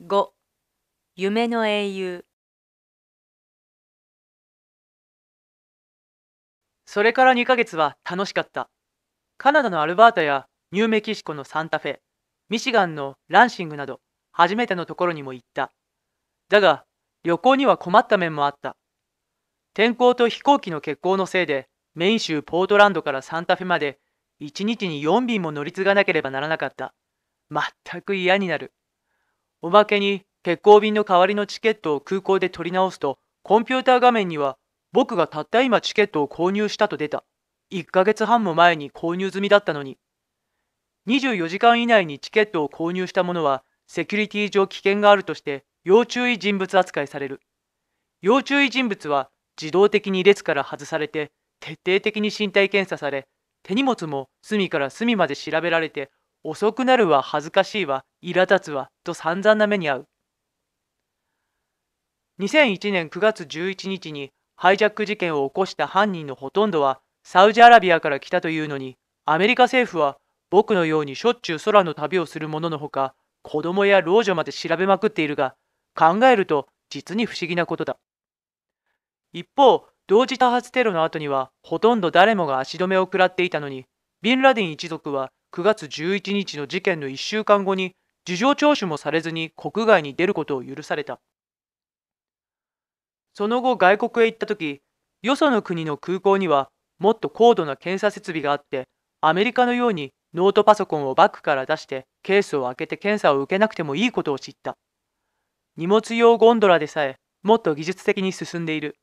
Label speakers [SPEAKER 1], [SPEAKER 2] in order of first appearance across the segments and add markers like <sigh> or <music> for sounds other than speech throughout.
[SPEAKER 1] 5夢の英雄
[SPEAKER 2] それから2ヶ月は楽しかったカナダのアルバータやニューメキシコのサンタフェミシガンのランシングなど初めてのところにも行っただが旅行には困った面もあった天候と飛行機の欠航のせいでメイン州ポートランドからサンタフェまで1日に4便も乗り継がなければならなかった全く嫌になるおまけに欠航便の代わりのチケットを空港で取り直すと、コンピューター画面には、僕がたった今チケットを購入したと出た。1ヶ月半も前に購入済みだったのに。24時間以内にチケットを購入した者は、セキュリティ上危険があるとして、要注意人物扱いされる。要注意人物は、自動的に列から外されて、徹底的に身体検査され、手荷物も隅から隅まで調べられて、遅くなるは恥ずかしいわ苛立つわと散々な目に遭う2001年9月11日にハイジャック事件を起こした犯人のほとんどはサウジアラビアから来たというのにアメリカ政府は僕のようにしょっちゅう空の旅をする者のほか子供や老女まで調べまくっているが考えると実に不思議なことだ一方同時多発テロの後にはほとんど誰もが足止めを食らっていたのにビンラディン一族は9月11日の事件の1週間後に事情聴取もされずに国外に出ることを許された。その後外国へ行った時、よその国の空港にはもっと高度な検査設備があって、アメリカのようにノートパソコンをバッグから出してケースを開けて検査を受けなくてもいいことを知った。荷物用ゴンドラでさえもっと技術的に進んでいる。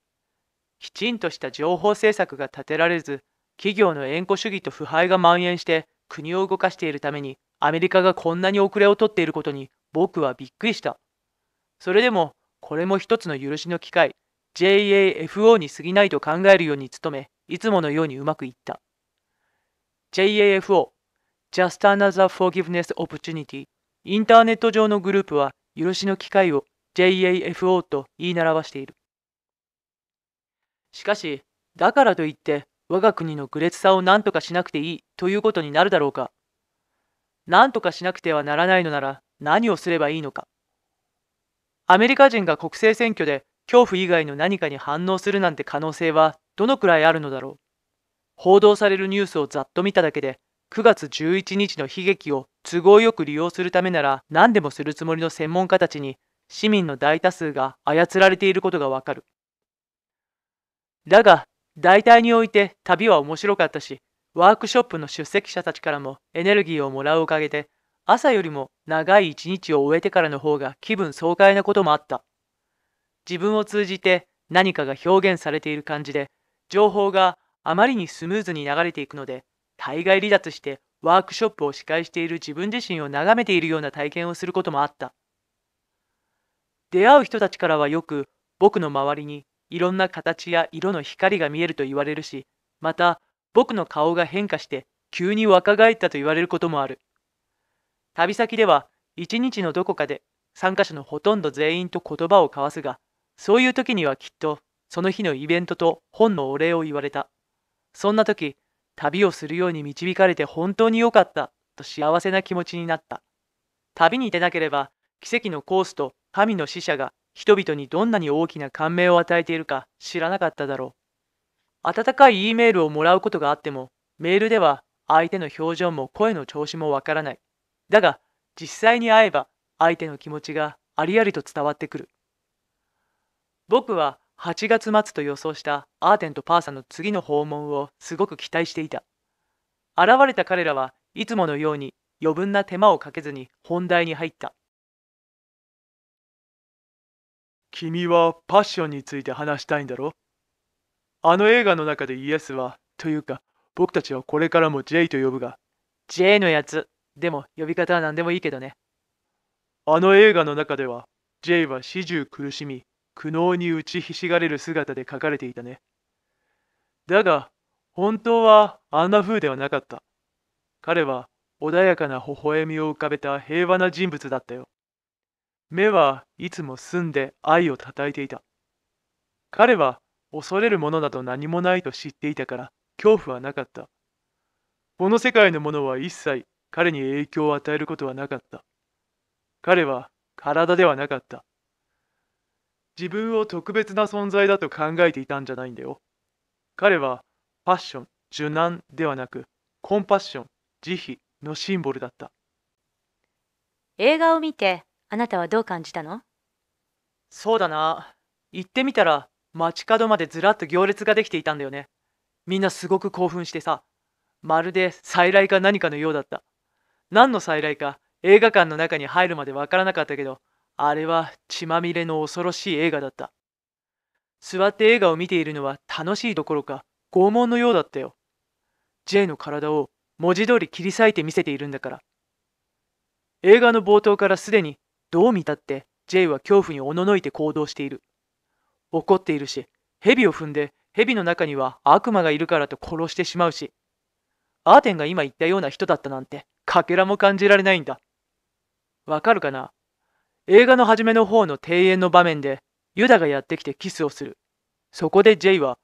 [SPEAKER 2] きちんとした情報政策が立てられず、企業の縁故主義と腐敗が蔓延して国を動かしているためにアメリカがこんなに遅れをとっていることに僕はびっくりした。それでも、これも一つの許しの機会、JAFO に過ぎないと考えるように努め、いつものようにうまくいった。JAFO、Just Another Forgiveness Opportunity、インターネット上のグループは、許しの機会を JAFO と言い習わしている。しかし、だからといって、我が国の愚劣さを何とかしなくていいということになるだろうか。何とかしなくてはならないのなら何をすればいいのか。アメリカ人が国政選挙で恐怖以外の何かに反応するなんて可能性はどのくらいあるのだろう。報道されるニュースをざっと見ただけで9月11日の悲劇を都合よく利用するためなら何でもするつもりの専門家たちに市民の大多数が操られていることがわかる。だが大体において旅は面白かったしワークショップの出席者たちからもエネルギーをもらうおかげで、朝よりも長い一日を終えてからの方が気分爽快なこともあった。自分を通じて何かが表現されている感じで、情報があまりにスムーズに流れていくので、対外離脱してワークショップを司会している自分自身を眺めているような体験をすることもあった。出会う人たちからはよく僕の周りにいろんな形や色の光が見えると言われるし、また僕の顔が変化して急に若返ったと言われることもある。旅先では一日のどこかで参加者のほとんど全員と言葉を交わすが、そういう時にはきっとその日のイベントと本のお礼を言われた。そんな時、旅をするように導かれて本当に良かったと幸せな気持ちになった。旅に出なければ奇跡のコースと神の使者が人々にどんなに大きな感銘を与えているか知らなかっただろう。温かい E メールをもらうことがあっても、メールでは相手の表情も声の調子もわからない。だが、実際に会えば相手の気持ちがありありと伝わってくる。僕は8月末と予想したアーテンとパーサの次の訪問をすごく期待していた。現れた彼らはいつものように余分な手
[SPEAKER 1] 間をかけずに本題に入った。君はパッションについて話したいんだろあの映画の中でイエスは、というか、僕たちはこれからも J と呼ぶが、J のやつ。でも、呼び
[SPEAKER 2] 方は何でもいいけどね。
[SPEAKER 1] あの映画の中では、J は始終苦しみ、苦悩に打ちひしがれる姿で書かれていたね。だが、本当はあんな風ではなかった。彼は穏やかな微笑みを浮かべた平和な人物だったよ。目はいつも澄んで愛をたたえていた。彼は恐れるものなど何もないと知っていたから恐怖はなかった。この世界のものは一切彼に影響を与えることはなかった。彼は体ではなかった。自分を特別な存在だと考えていたんじゃないんだよ。彼はファッション、受難ではなくコンパッション、慈悲のシンボルだった。
[SPEAKER 2] 映画を見てあなたはどう感じたのそうだな。行ってみたら街角までずらっと行列ができていたんだよねみんなすごく興奮してさまるで再来か何かのようだった何の再来か映画館の中に入るまでわからなかったけどあれは血まみれの恐ろしい映画だった座って映画を見ているのは楽しいどころか拷問のようだったよ J の体を文字通り切り裂いて見せているんだから映画の冒頭からすでにどう見たって J は恐怖におののいて行動している怒っているし、蛇を踏んで蛇の中には悪魔がいるからと殺してしまうし、アーテンが今言ったような人だったなんて、かけらも感じられないんだ。わかるかな映画の初めの方の庭園の場面で、ユダがやってきてキスをする。そこでジェイは、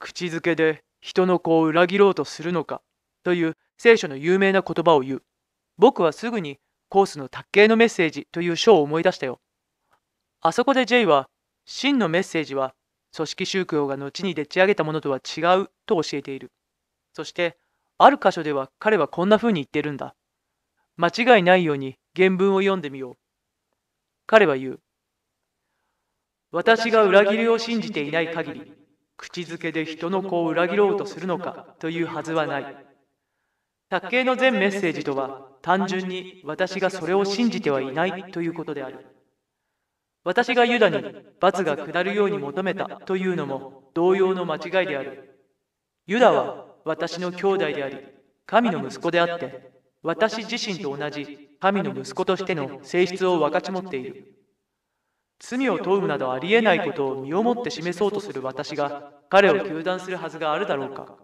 [SPEAKER 2] 口づけで人の子を裏切ろうとするのか、という聖書の有名な言葉を言う。僕はすぐにコースの卓球のメッセージという書を思い出したよ。あそこでジェイは真のメッセージは組織宗教が後にでっち上げたものとは違うと教えている。そして、ある箇所では彼はこんな風に言ってるんだ。間違いないように原文を読んでみよう。彼は言う。私が裏切りを信じていない限り、口づけで人の子を裏切ろうとするのかというはずはない。卓球の全メッセージとは単純に私がそれを信じてはいないということである。私がユダに罰が下るように求めたというのも同様の間違いである。ユダは私の兄弟であり、神の息子であって、私自身と同じ神の息子としての性質を分かち持っている。罪を問うなどありえないことを身をもって示そうとする私が彼を糾弾するはずがあるだろうか。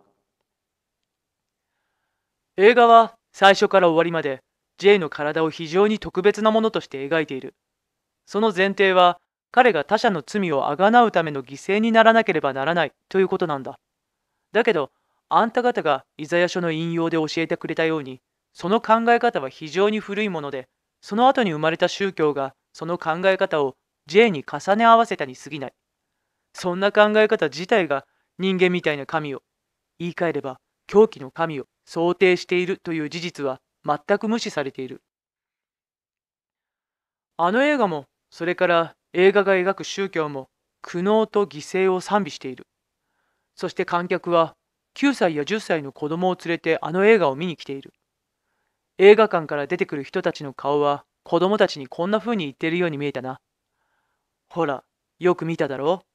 [SPEAKER 2] 映画は最初から終わりまで J の体を非常に特別なものとして描いている。その前提は彼が他者の罪をあがなうための犠牲にならなければならないということなんだ。だけどあんた方がイザヤ書の引用で教えてくれたようにその考え方は非常に古いものでその後に生まれた宗教がその考え方を J に重ね合わせたに過ぎない。そんな考え方自体が人間みたいな神を言い換えれば狂気の神を想定しているという事実は全く無視されている。あの映画もそれから映画が描く宗教も苦悩と犠牲を賛美している。そして観客は9歳や10歳の子供を連れてあの映画を見に来ている。映画館から出てくる人たちの顔は子供たちにこんな風に言っているように見えたな。ほら、よく見ただろう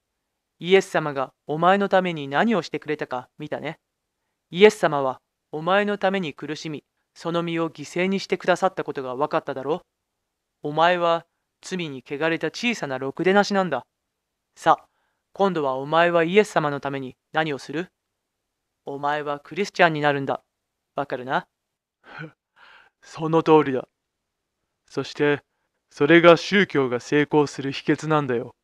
[SPEAKER 2] イエス様がお前のために何をしてくれたか見たね。イエス様はお前のために苦しみ、その身を犠牲にしてくださったことが分かっただろうお前は罪に汚れた小さなろくでなしなんだ。さあ、今度はお前はイエス様のために何をするお前はクリスチャンになるんだ。わかるな <laughs>
[SPEAKER 1] その通りだ。そして、それが宗教が成功する秘訣なんだよ。